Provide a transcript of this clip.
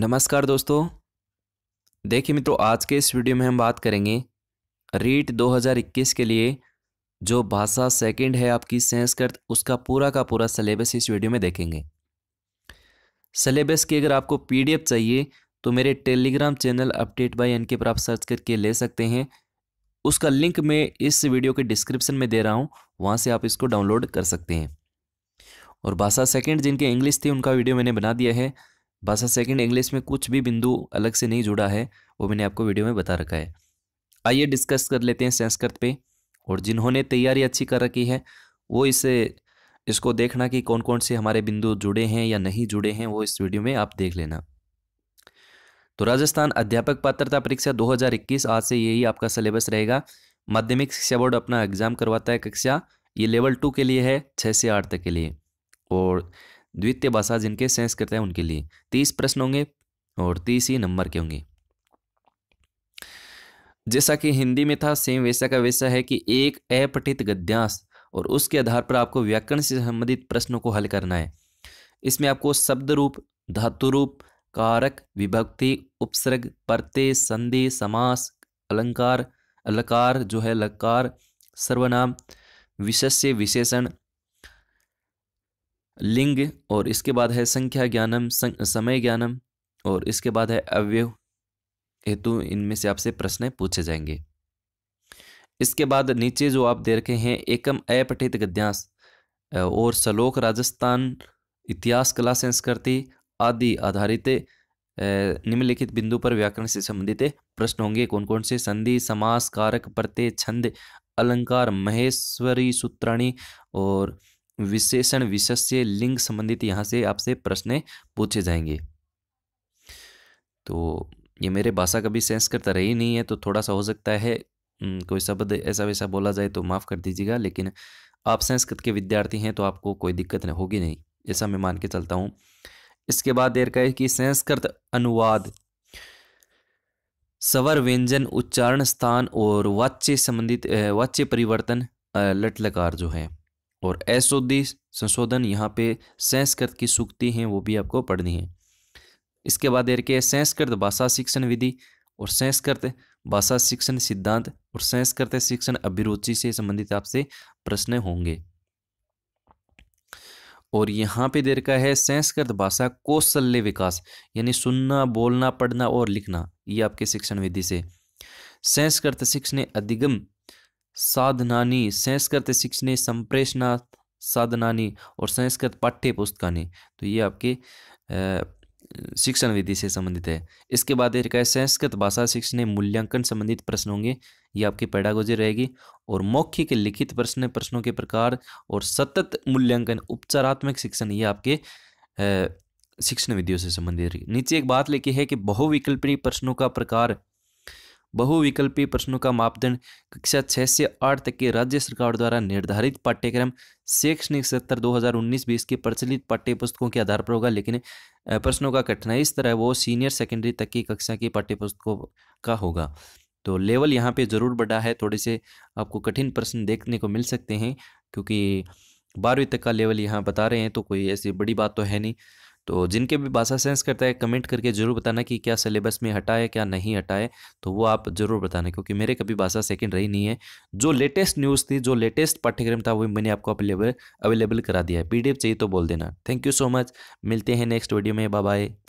नमस्कार दोस्तों देखिए मित्रों आज के इस वीडियो में हम बात करेंगे रीट 2021 के लिए जो भाषा सेकंड है आपकी संस्कृत उसका पूरा का पूरा सिलेबस इस वीडियो में देखेंगे सिलेबस की अगर आपको पीडीएफ चाहिए तो मेरे Telegram channel update by N K पर आप सर्च करके ले सकते हैं उसका लिंक मैं इस वीडियो के डिस्क्रिप्शन में दे रहा हूँ वहाँ से आप इसको डाउनलोड कर सकते हैं और भाषा सेकेंड जिनके इंग्लिश थी उनका वीडियो मैंने बना दिया है भाषा सेकंड इंग्लिश में कुछ भी बिंदु अलग से नहीं जुड़ा है वो मैंने आपको वीडियो में बता रखा है आइए डिस्कस कर लेते हैं संस्कृत पे और जिन्होंने तैयारी अच्छी कर रखी है वो इसे इसको देखना कि कौन कौन से हमारे बिंदु जुड़े हैं या नहीं जुड़े हैं वो इस वीडियो में आप देख लेना तो राजस्थान अध्यापक पात्रता परीक्षा 2021 आज से यही आपका सिलेबस रहेगा माध्यमिक शिक्षा बोर्ड अपना एग्ज़ाम करवाता है कक्षा ये लेवल टू के लिए है छः से आठ तक के लिए और द्वितीय भाषा जिनके संस्कृत है उनके लिए तीस प्रश्न होंगे और तीस ही नंबर के होंगे जैसा कि हिंदी में था सेम वैसा का वैसा है कि एक अपठित गद्यांश और उसके आधार पर आपको व्याकरण से संबंधित प्रश्नों को हल करना है इसमें आपको शब्द रूप धातु रूप कारक विभक्ति उपसर्ग प्रत्यय संधि समास अलंकार अलकार जो है लकार सर्वनाम विशेष्य विशेषण लिंग और इसके बाद है संख्या ज्ञानम सं, समय ज्ञानम और इसके बाद है अवयव हेतु इनमें से आपसे प्रश्न पूछे जाएंगे इसके बाद नीचे जो आप दे रखे हैं एकम अपठित गद्यांश और सलोक राजस्थान इतिहास कला संस्कृति आदि आधारित निम्नलिखित बिंदु पर व्याकरण से संबंधित प्रश्न होंगे कौन कौन से संधि समास कारक प्रत्यय छंद अलंकार महेश्वरी सूत्राणी और विशेषण विशेष लिंग संबंधित यहाँ से आपसे प्रश्न पूछे जाएंगे तो ये मेरे भाषा कभी सेंस करता रही नहीं है तो थोड़ा सा हो सकता है कोई शब्द ऐसा वैसा बोला जाए तो माफ़ कर दीजिएगा लेकिन आप संस्कृत के विद्यार्थी हैं तो आपको कोई दिक्कत नहीं होगी नहीं ऐसा मैं मान के चलता हूँ इसके बाद देर का है कि संस्कृत अनुवाद सवर व्यंजन उच्चारण स्थान और वाच्य संबंधित वाच्य परिवर्तन लटलकार जो है और ऐसोदी संशोधन यहाँ पे संस्कृत की सूक्ति हैं वो भी आपको पढ़नी है इसके बाद देर के संस्कृत भाषा शिक्षण विधि और संस्कृत भाषा शिक्षण सिद्धांत और संस्कृत शिक्षण अभिरुचि से संबंधित आपसे प्रश्न होंगे और यहाँ पे देर का है संस्कृत भाषा कौशल्य विकास यानी सुनना बोलना पढ़ना और लिखना ये आपके शिक्षण विधि से संस्कृत शिक्षण अधिगम साधनानी संस्कृत शिक्षण संप्रेषणा साधनानी और संस्कृत पाठ्य पुस्तकानी तो ये आपके शिक्षण विधि से संबंधित है इसके बाद एक है संस्कृत भाषा शिक्षण मूल्यांकन संबंधित प्रश्न होंगे ये आपकी पैडागोजी रहेगी और मौखिक लिखित प्रश्न प्रश्नों के प्रकार और सतत मूल्यांकन उपचारात्मक शिक्षण ये आपके शिक्षण विधियों से संबंधित नीचे एक बात लिखी है कि बहुविकल्पीय प्रश्नों का प्रकार बहुविकल्पी प्रश्नों का मापदंड कक्षा छः से आठ तक के राज्य सरकार द्वारा निर्धारित पाठ्यक्रम शैक्षणिक सत्र उन्नीस बीस के प्रचलित पाठ्य पुस्तकों के आधार पर होगा लेकिन प्रश्नों का कठिनाई इस तरह वो सीनियर सेकेंडरी तक की कक्षा की पाठ्य पुस्तकों का होगा तो लेवल यहाँ पे ज़रूर बढ़ा है थोड़े से आपको कठिन प्रश्न देखने को मिल सकते हैं क्योंकि बारहवीं तक का लेवल यहाँ बता रहे हैं तो कोई ऐसी बड़ी बात तो है नहीं तो जिनके भी भाषा सेंस करता है कमेंट करके ज़रूर बताना कि क्या सिलेबस में हटाए क्या नहीं हटाए तो वो आप ज़रूर बताना क्योंकि मेरे कभी भाषा सेकंड रही नहीं है जो लेटेस्ट न्यूज़ थी जो लेटेस्ट पाठ्यक्रम था वो मैंने आपको अवेलेबल अवेलेबल करा दिया है पी चाहिए तो बोल देना थैंक यू सो मच मिलते हैं नेक्स्ट वीडियो में बाय